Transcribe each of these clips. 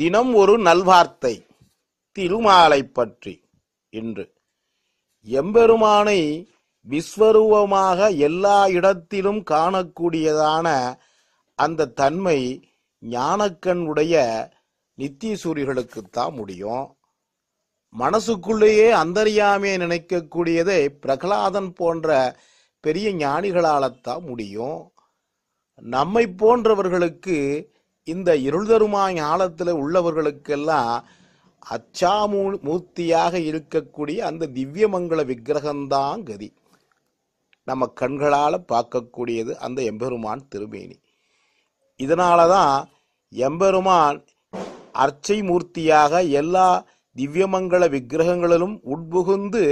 தினம் ஒரு நல்வார்த்தை திருமாலை பற்றி இன்று எம்பெருமானை விஸ்வரூபமாக எல்லா இடத்திலும் காணக்கூடியதான அந்த தன்மை ஞானக்கண் உடைய நித்தியசூரிகளுக்குத்தான் முடியும் மனசுக்குள்ளேயே அந்தரியாமே நினைக்கக்கூடியதை பிரகலாதன் போன்ற பெரிய ஞானிகளாலத்தான் முடியும் நம்மை போன்றவர்களுக்கு இந்த இருள் தருமா ஞானத்தில் உள்ளவர்களுக்கெல்லாம் அச்சாமூ மூர்த்தியாக இருக்கக்கூடிய அந்த திவ்யமங்கல விக்கிரகம்தான் கதி நம்ம கண்களால் பார்க்கக்கூடியது அந்த எம்பெருமான் திருமேனி இதனால தான் எம்பெருமான் அர்ச்சை மூர்த்தியாக எல்லா திவ்யமங்கல விக்கிரகங்களிலும் உட்புகுந்து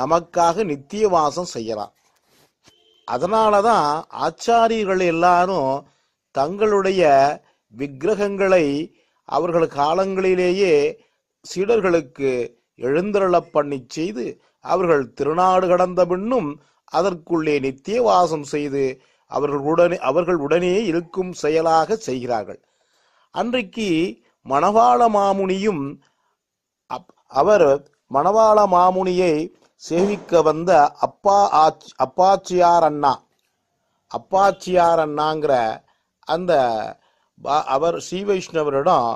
நமக்காக நித்திய வாசம் செய்யலாம் அதனால தான் ஆச்சாரியர்கள் எல்லாரும் தங்களுடைய விக்கிரகங்களை அவர்கள் காலங்களிலேயே சீடர்களுக்கு எழுந்தருளப் பண்ணி செய்து அவர்கள் திருநாடு கடந்த பின்னும் அதற்குள்ளே நித்திய வாசம் செய்து அவர்கள் உடனே அவர்கள் உடனே இருக்கும் செயலாக செய்கிறார்கள் அன்றைக்கு மணவாள மாமுனியும் அவர் மணவாள மாமுனியை சேவிக்க வந்த அப்பா ஆச் அப்பாச்சியார் அண்ணா அப்பாச்சியார் அண்ணாங்கிற அந்த அவர் ஸ்ரீ வைஷ்ணவரிடம்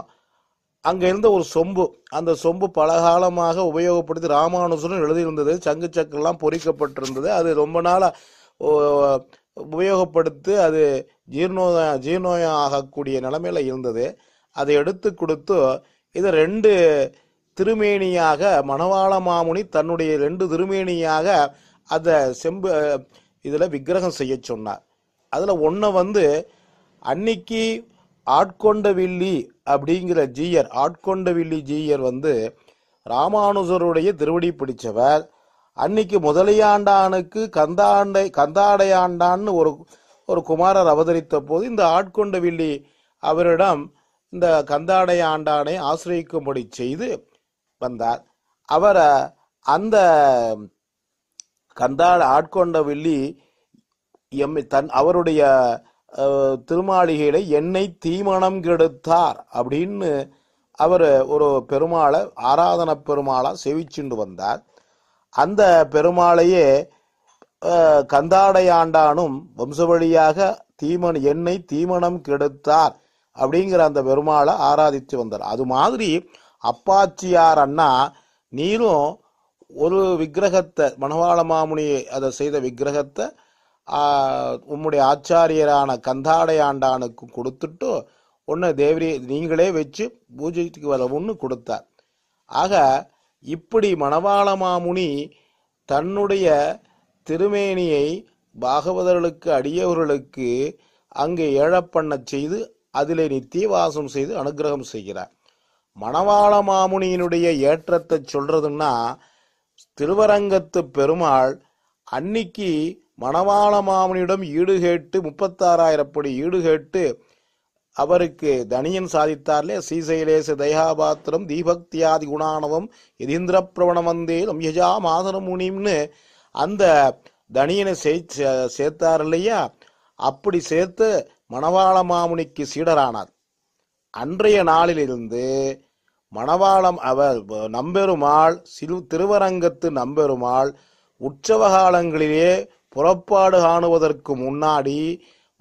அங்கே இருந்த ஒரு சொம்பு அந்த சொம்பு பலகாலமாக உபயோகப்படுத்தி ராமானுஜரும் எழுதியிருந்தது சங்கு சக்கெல்லாம் பொறிக்கப்பட்டிருந்தது அது ரொம்ப நாளாக உபயோகப்படுத்தி அது ஜீர்ணோத ஜீர்ணோயம் ஆகக்கூடிய நிலைமையில் இருந்தது அதை எடுத்து கொடுத்து இதை ரெண்டு திருமேனியாக மணவாள மாமுனி தன்னுடைய ரெண்டு திருமேனியாக அதை செம்பு இதில் விக்கிரகம் செய்ய சொன்னார் அதில் ஒன்று வந்து அன்னைக்கு ஆட்கொண்டவில்லி அப்படிங்கிற ஜீயர் ஆட்கொண்டவில்லி ஜீயர் வந்து ராமானுஜருடைய திருவடி பிடிச்சவர் அன்னைக்கு முதலியாண்டானுக்கு கந்தாண்டை கந்தாடையாண்டான்னு ஒரு ஒரு குமாரர் அவதரித்த போது இந்த ஆட்கொண்டவில்லி அவரிடம் இந்த கந்தாடையாண்டானை ஆண்டானை ஆசிரியக்கும்படி செய்து வந்தார் அவரை அந்த கந்தாட ஆட்கொண்டவில்லி எம் தன் அவருடைய திருமாளிகையில என்னை தீமணம் கெடுத்தார் அப்படின்னு அவர் ஒரு பெருமாளை ஆராதன பெருமாளா செவிச்சுண்டு வந்தார் அந்த பெருமாளையே கந்தாடையாண்டானும் வம்சவழியாக தீமன் என்னை தீமணம் கெடுத்தார் அப்படிங்கிற அந்த பெருமாளை ஆராதித்து வந்தார் அது மாதிரி அப்பாச்சியார் அண்ணா நீரும் ஒரு விக்கிரகத்தை மணவாள மாமுனி அதை செய்த விக்கிரகத்தை உம்முடைய ஆச்சாரியரான கந்தாடையாண்டானுக்கு கொடுத்துட்டு ஒன்று தேவரி நீங்களே வச்சு பூஜைக்கு வரவும்னு கொடுத்தார் ஆக இப்படி மணவாளமாமுனி தன்னுடைய திருமேனியை பாகவதர்களுக்கு அடியவர்களுக்கு அங்கே ஏழப்பண்ண செய்து அதிலே நித்திய வாசம் செய்து அனுகிரகம் செய்கிறார் மணவாள மாமுனியினுடைய ஏற்றத்தை சொல்றதுன்னா திருவரங்கத்து பெருமாள் அன்னைக்கு மணவாள மாமனிடம் ஈடுகேட்டு முப்பத்தாறாயிரம் படி ஈடுகேட்டு அவருக்கு தனியன் சாதித்தார்லே ஸ்ரீசைலேச தயாபாத்திரம் தீபக்தியாதி குணானவம் எதிந்திர பிரவணமந்தே லம்யஜா மாதன முனிம்னு அந்த தனியனை சே சேர்த்தார் இல்லையா அப்படி சேர்த்து மணவாள மாமுனிக்கு சீடரானார் அன்றைய நாளிலிருந்து மணவாளம் அவர் நம்பெருமாள் சிறு திருவரங்கத்து நம்பெருமாள் உற்சவ காலங்களிலே புறப்பாடு காணுவதற்கு முன்னாடி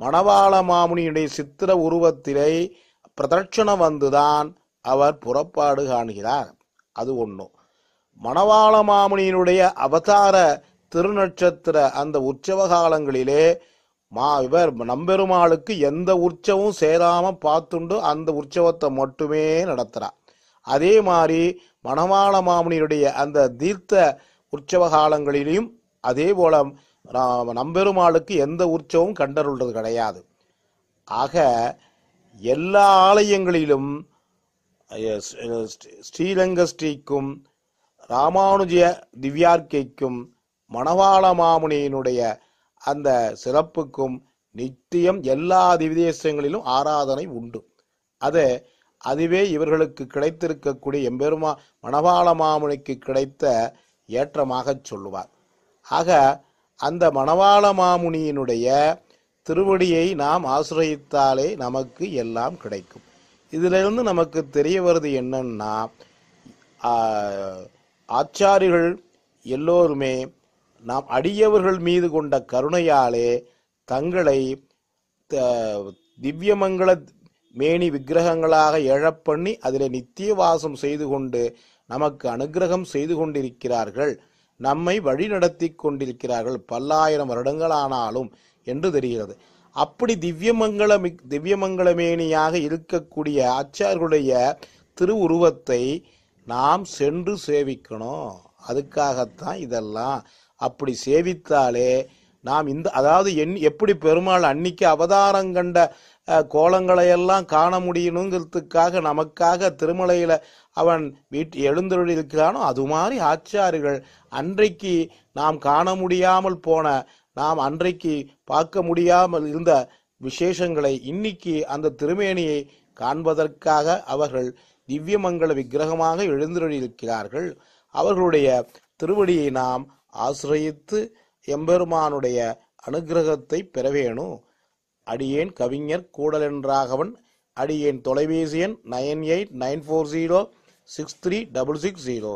மணவாள மாமுனியுடைய சித்திர உருவத்திலே பிரதட்சணம் வந்துதான் அவர் புறப்பாடு காணுகிறார் அது ஒன்று மணவாள மாமுனியினுடைய அவதார திருநட்சத்திர அந்த உற்சவ காலங்களிலே மா இவர் நம்பெருமாளுக்கு எந்த உற்சவம் சேராம பார்த்துண்டு அந்த உற்சவத்தை மட்டுமே நடத்துறார் அதே மாதிரி மணவாள மாமுனியுடைய அந்த தீர்த்த உற்சவ காலங்களிலையும் அதே போல நம்பெருமாளுக்கு எந்த உற்சவம் கண்டருள்றது கிடையாது ஆக எல்லா ஆலயங்களிலும் ஸ்ரீரங்க ஸ்ரீக்கும் ராமானுஜ திவ்யார்க்கைக்கும் மணவாள மாமுனியினுடைய அந்த சிறப்புக்கும் நித்தியம் எல்லா திவ்தேசங்களிலும் ஆராதனை உண்டு அது அதுவே இவர்களுக்கு கிடைத்திருக்கக்கூடிய எம்பெருமா மணவாள மாமுனிக்கு கிடைத்த ஏற்றமாக சொல்லுவார் ஆக அந்த மணவாள மாமுனியினுடைய திருவடியை நாம் ஆசிரியத்தாலே நமக்கு எல்லாம் கிடைக்கும் இதிலிருந்து நமக்கு தெரிய வருது என்னன்னா ஆச்சாரிகள் எல்லோருமே நாம் அடியவர்கள் மீது கொண்ட கருணையாலே தங்களை திவ்யமங்கள மேனி விக்கிரகங்களாக எழப்பண்ணி அதில் நித்திய வாசம் செய்து கொண்டு நமக்கு அனுகிரகம் செய்து கொண்டிருக்கிறார்கள் நம்மை வழிநடத்தி கொண்டிருக்கிறார்கள் பல்லாயிரம் வருடங்களானாலும் என்று தெரிகிறது அப்படி திவ்யமங்கல திவ்யமங்கலமேனியாக இருக்கக்கூடிய ஆச்சார்களுடைய திருவுருவத்தை நாம் சென்று சேவிக்கணும் அதுக்காகத்தான் இதெல்லாம் அப்படி சேவித்தாலே நாம் இந்த அதாவது என் எப்படி பெருமாள் அன்னைக்கு அவதாரம் கண்ட கோலங்களையெல்லாம் காண முடியணுங்கிறதுக்காக நமக்காக திருமலையில் அவன் வீட் எழுந்தொழிருக்கிறானோ அது மாதிரி ஆச்சாரிகள் அன்றைக்கு நாம் காண முடியாமல் போன நாம் அன்றைக்கு பார்க்க முடியாமல் இருந்த விசேஷங்களை இன்னைக்கு அந்த திருமேனியை காண்பதற்காக அவர்கள் திவ்யமங்கள விக்கிரகமாக எழுந்தொழிருக்கிறார்கள் அவர்களுடைய திருவடியை நாம் ஆசிரியத்து எம்பெருமானுடைய அனுகிரகத்தை பெற வேணும் அடியேன் கவிஞர் கூடலென்றாகவன் அடியேன் தொலைபேசி எண் nine eight nine four zero six three double six zero